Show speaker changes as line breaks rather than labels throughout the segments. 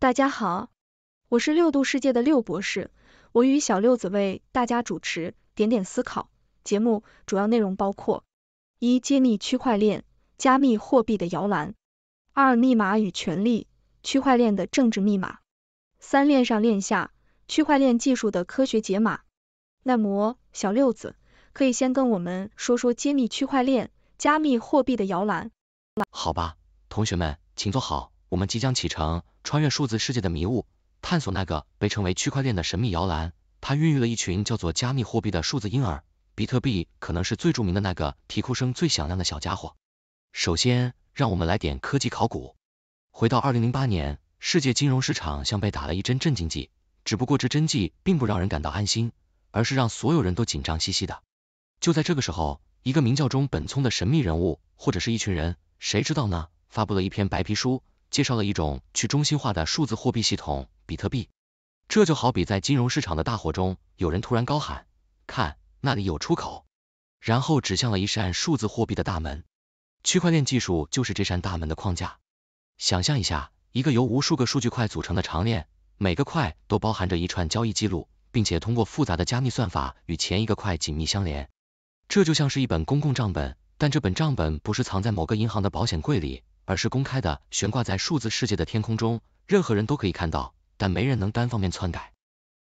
大家好，我是六度世界的六博士，我与小六子为大家主持《点点思考》节目，主要内容包括：一、揭秘区块链加密货币的摇篮；二、密码与权力，区块链的政治密码；三、链上链下，区块链技术的科学解码。那么，小六子可以先跟我们说说揭秘区块链加密货币的摇篮。好吧，
同学们请坐好，我们即将启程。穿越数字世界的迷雾，探索那个被称为区块链的神秘摇篮，它孕育了一群叫做加密货币的数字婴儿。比特币可能是最著名的那个啼哭声最响亮的小家伙。首先，让我们来点科技考古。回到二零零八年，世界金融市场像被打了一针镇静剂，只不过这针剂并不让人感到安心，而是让所有人都紧张兮兮的。就在这个时候，一个名叫中本聪的神秘人物，或者是一群人，谁知道呢？发布了一篇白皮书。介绍了一种去中心化的数字货币系统——比特币。这就好比在金融市场的大火中，有人突然高喊：“看，那里有出口！”然后指向了一扇数字货币的大门。区块链技术就是这扇大门的框架。想象一下，一个由无数个数据块组成的长链，每个块都包含着一串交易记录，并且通过复杂的加密算法与前一个块紧密相连。这就像是一本公共账本，但这本账本不是藏在某个银行的保险柜里。而是公开的，悬挂在数字世界的天空中，任何人都可以看到，但没人能单方面篡改。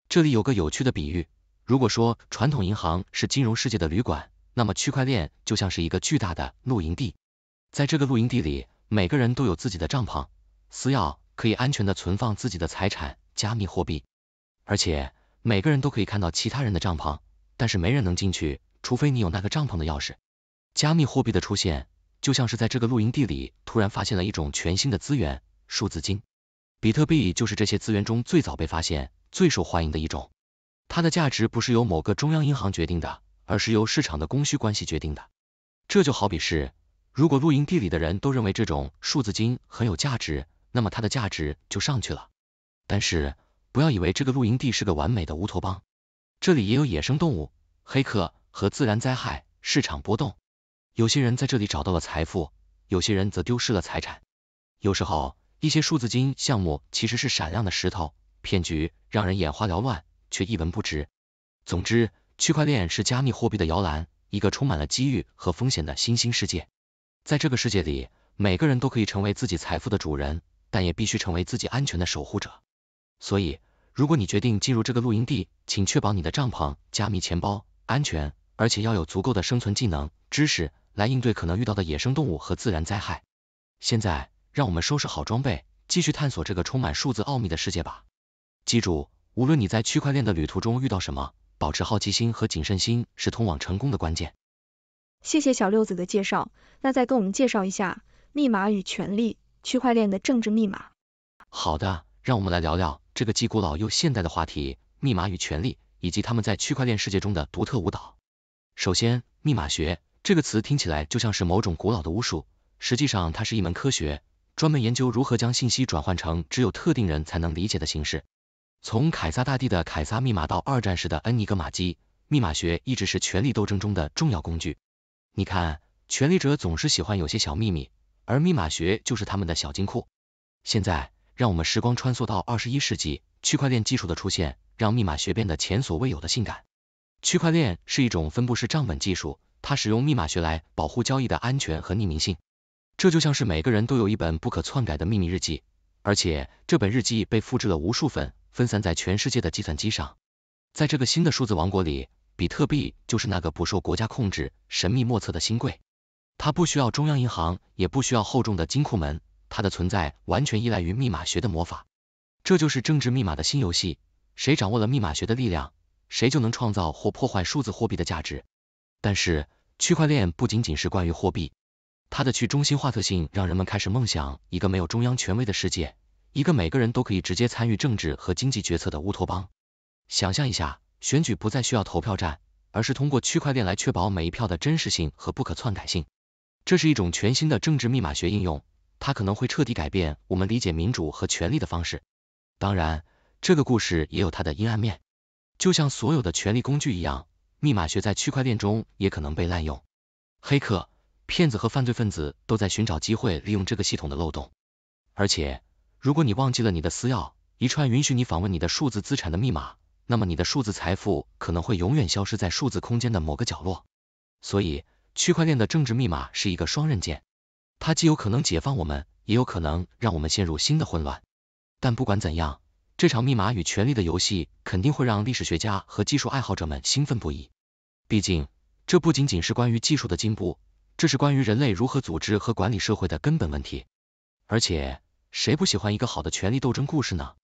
这里有个有趣的比喻，如果说传统银行是金融世界的旅馆，那么区块链就像是一个巨大的露营地。在这个露营地里，每个人都有自己的帐篷，私钥可以安全的存放自己的财产，加密货币，而且每个人都可以看到其他人的帐篷，但是没人能进去，除非你有那个帐篷的钥匙。加密货币的出现。就像是在这个露营地里突然发现了一种全新的资源——数字金，比特币就是这些资源中最早被发现、最受欢迎的一种。它的价值不是由某个中央银行决定的，而是由市场的供需关系决定的。这就好比是，如果露营地里的人都认为这种数字金很有价值，那么它的价值就上去了。但是不要以为这个露营地是个完美的乌托邦，这里也有野生动物、黑客和自然灾害、市场波动。有些人在这里找到了财富，有些人则丢失了财产。有时候，一些数字金项目其实是闪亮的石头骗局，让人眼花缭乱，却一文不值。总之，区块链是加密货币的摇篮，一个充满了机遇和风险的新兴世界。在这个世界里，每个人都可以成为自己财富的主人，但也必须成为自己安全的守护者。所以，如果你决定进入这个露营地，请确保你的帐篷、加密钱包安全，而且要有足够的生存技能、知识。来应对可能遇到的野生动物和自然灾害。现在，让我们收拾好装备，继续探索这个充满数字奥秘的世界吧。记住，无论你在区块链的旅途中遇到什么，保持好奇心和谨慎心是通往成功的关键。
谢谢小六子的介绍，那再跟我们介绍一下密码与权力，区块链的政治密码。
好的，让我们来聊聊这个既古老又现代的话题，密码与权力，以及他们在区块链世界中的独特舞蹈。首先，密码学。这个词听起来就像是某种古老的巫术，实际上它是一门科学，专门研究如何将信息转换成只有特定人才能理解的形式。从凯撒大帝的凯撒密码到二战时的恩尼格玛机，密码学一直是权力斗争中的重要工具。你看，权力者总是喜欢有些小秘密，而密码学就是他们的小金库。现在，让我们时光穿梭到二十一世纪，区块链技术的出现让密码学变得前所未有的性感。区块链是一种分布式账本技术。它使用密码学来保护交易的安全和匿名性，这就像是每个人都有一本不可篡改的秘密日记，而且这本日记被复制了无数份，分散在全世界的计算机上。在这个新的数字王国里，比特币就是那个不受国家控制、神秘莫测的新贵。它不需要中央银行，也不需要厚重的金库门，它的存在完全依赖于密码学的魔法。这就是政治密码的新游戏，谁掌握了密码学的力量，谁就能创造或破坏数字货币的价值。但是。区块链不仅仅是关于货币，它的去中心化特性让人们开始梦想一个没有中央权威的世界，一个每个人都可以直接参与政治和经济决策的乌托邦。想象一下，选举不再需要投票站，而是通过区块链来确保每一票的真实性和不可篡改性。这是一种全新的政治密码学应用，它可能会彻底改变我们理解民主和权力的方式。当然，这个故事也有它的阴暗面，就像所有的权力工具一样。密码学在区块链中也可能被滥用，黑客、骗子和犯罪分子都在寻找机会利用这个系统的漏洞。而且，如果你忘记了你的私钥，一串允许你访问你的数字资产的密码，那么你的数字财富可能会永远消失在数字空间的某个角落。所以，区块链的政治密码是一个双刃剑，它既有可能解放我们，也有可能让我们陷入新的混乱。但不管怎样。这场密码与权力的游戏肯定会让历史学家和技术爱好者们兴奋不已。毕竟，这不仅仅是关于技术的进步，这是关于人类如何组织和管理社会的根本问题。而且，谁不喜欢一个好的权力斗争故事呢？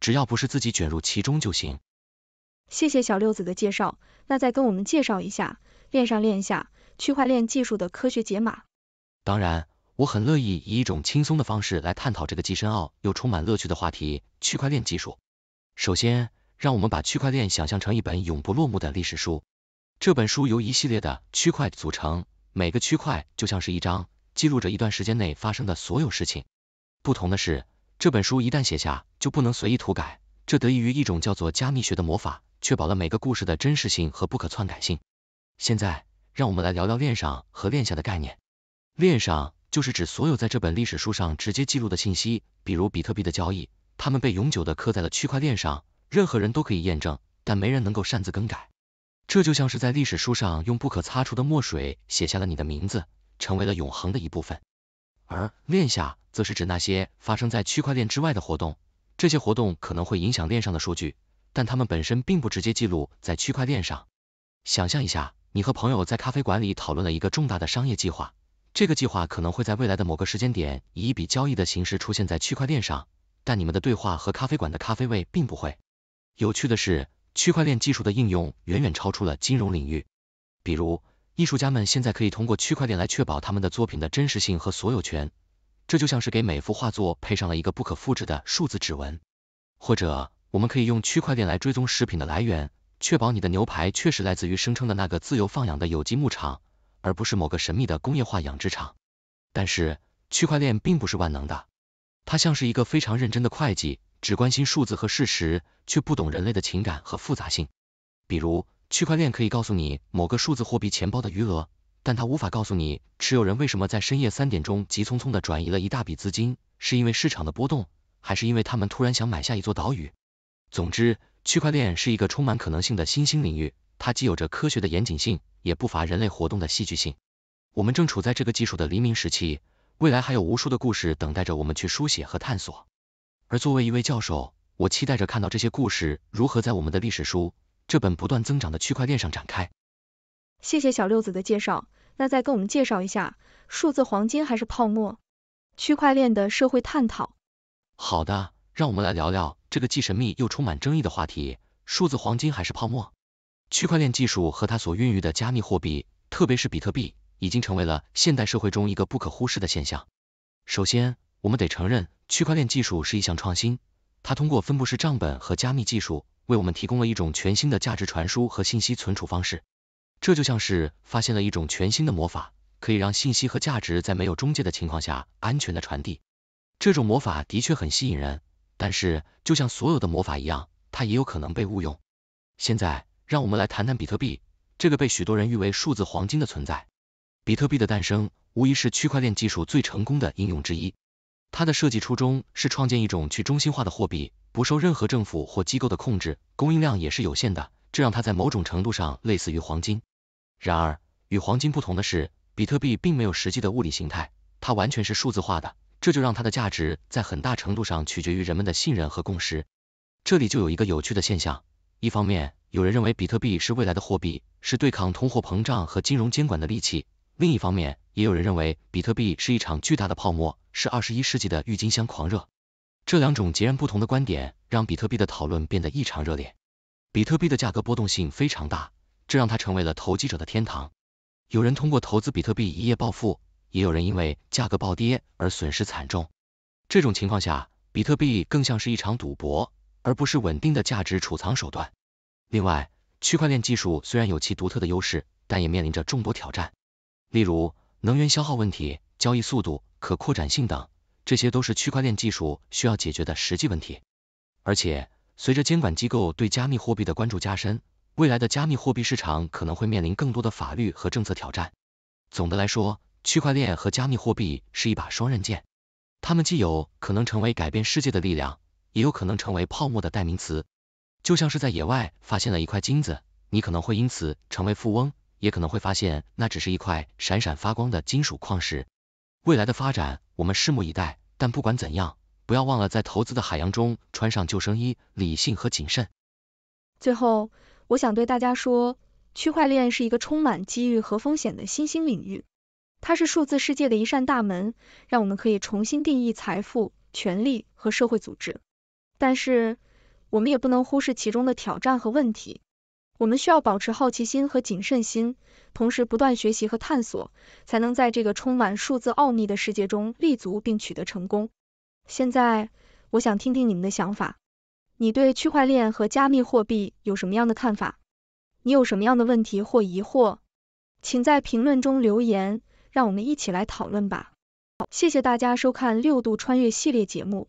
只要不是自己卷入其中就行。
谢谢小六子的介绍，那再跟我们介绍一下链上链下区块链技术的科学解码。
当然。我很乐意以一种轻松的方式来探讨这个既深奥又充满乐趣的话题——区块链技术。首先，让我们把区块链想象成一本永不落幕的历史书。这本书由一系列的区块组成，每个区块就像是一张记录着一段时间内发生的所有事情。不同的是，这本书一旦写下就不能随意涂改，这得益于一种叫做加密学的魔法，确保了每个故事的真实性和不可篡改性。现在，让我们来聊聊链上和链下的概念。链上。就是指所有在这本历史书上直接记录的信息，比如比特币的交易，它们被永久的刻在了区块链上，任何人都可以验证，但没人能够擅自更改。这就像是在历史书上用不可擦除的墨水写下了你的名字，成为了永恒的一部分。而链下则是指那些发生在区块链之外的活动，这些活动可能会影响链上的数据，但它们本身并不直接记录在区块链上。想象一下，你和朋友在咖啡馆里讨论了一个重大的商业计划。这个计划可能会在未来的某个时间点以一笔交易的形式出现在区块链上，但你们的对话和咖啡馆的咖啡味并不会。有趣的是，区块链技术的应用远远超出了金融领域。比如，艺术家们现在可以通过区块链来确保他们的作品的真实性和所有权，这就像是给每幅画作配上了一个不可复制的数字指纹。或者，我们可以用区块链来追踪食品的来源，确保你的牛排确实来自于声称的那个自由放养的有机牧场。而不是某个神秘的工业化养殖场。但是，区块链并不是万能的，它像是一个非常认真的会计，只关心数字和事实，却不懂人类的情感和复杂性。比如，区块链可以告诉你某个数字货币钱包的余额，但它无法告诉你持有人为什么在深夜三点钟急匆匆的转移了一大笔资金，是因为市场的波动，还是因为他们突然想买下一座岛屿？总之，区块链是一个充满可能性的新兴领域。它既有着科学的严谨性，也不乏人类活动的戏剧性。我们正处在这个技术的黎明时期，未来还有无数的故事等待着我们去书写和探索。而作为一位教授，我期待着看到这些故事如何在我们的历史书这本不断增长的区块链上
展开。谢谢小六子的介绍，那再跟我们介绍一下数字黄金还是泡沫？区块链的社会探讨。
好的，让我们来聊聊这个既神秘又充满争议的话题：数字黄金还是泡沫？区块链技术和它所孕育的加密货币，特别是比特币，已经成为了现代社会中一个不可忽视的现象。首先，我们得承认，区块链技术是一项创新，它通过分布式账本和加密技术为我们提供了一种全新的价值传输和信息存储方式。这就像是发现了一种全新的魔法，可以让信息和价值在没有中介的情况下安全的传递。这种魔法的确很吸引人，但是就像所有的魔法一样，它也有可能被误用。现在。让我们来谈谈比特币这个被许多人誉为数字黄金的存在。比特币的诞生无疑是区块链技术最成功的应用之一。它的设计初衷是创建一种去中心化的货币，不受任何政府或机构的控制，供应量也是有限的，这让它在某种程度上类似于黄金。然而，与黄金不同的是，比特币并没有实际的物理形态，它完全是数字化的，这就让它的价值在很大程度上取决于人们的信任和共识。这里就有一个有趣的现象。一方面，有人认为比特币是未来的货币，是对抗通货膨胀和金融监管的利器；另一方面，也有人认为比特币是一场巨大的泡沫，是二十一世纪的郁金香狂热。这两种截然不同的观点，让比特币的讨论变得异常热烈。比特币的价格波动性非常大，这让它成为了投机者的天堂。有人通过投资比特币一夜暴富，也有人因为价格暴跌而损失惨重。这种情况下，比特币更像是一场赌博。而不是稳定的价值储藏手段。另外，区块链技术虽然有其独特的优势，但也面临着众多挑战，例如能源消耗问题、交易速度、可扩展性等，这些都是区块链技术需要解决的实际问题。而且，随着监管机构对加密货币的关注加深，未来的加密货币市场可能会面临更多的法律和政策挑战。总的来说，区块链和加密货币是一把双刃剑，它们既有可能成为改变世界的力量。也有可能成为泡沫的代名词，就像是在野外发现了一块金子，你可能会因此成为富翁，也可能会发现那只是一块闪闪发光的金属矿石。未来的发展我们拭目以待，但不管怎样，不要忘了在投资的海洋中穿上救生衣，理性和谨慎。
最后，我想对大家说，区块链是一个充满机遇和风险的新兴领域，它是数字世界的一扇大门，让我们可以重新定义财富、权力和社会组织。但是我们也不能忽视其中的挑战和问题，我们需要保持好奇心和谨慎心，同时不断学习和探索，才能在这个充满数字奥秘的世界中立足并取得成功。现在我想听听你们的想法，你对区块链和加密货币有什么样的看法？你有什么样的问题或疑惑？请在评论中留言，让我们一起来讨论吧。好，谢谢大家收看六度穿越系列节目。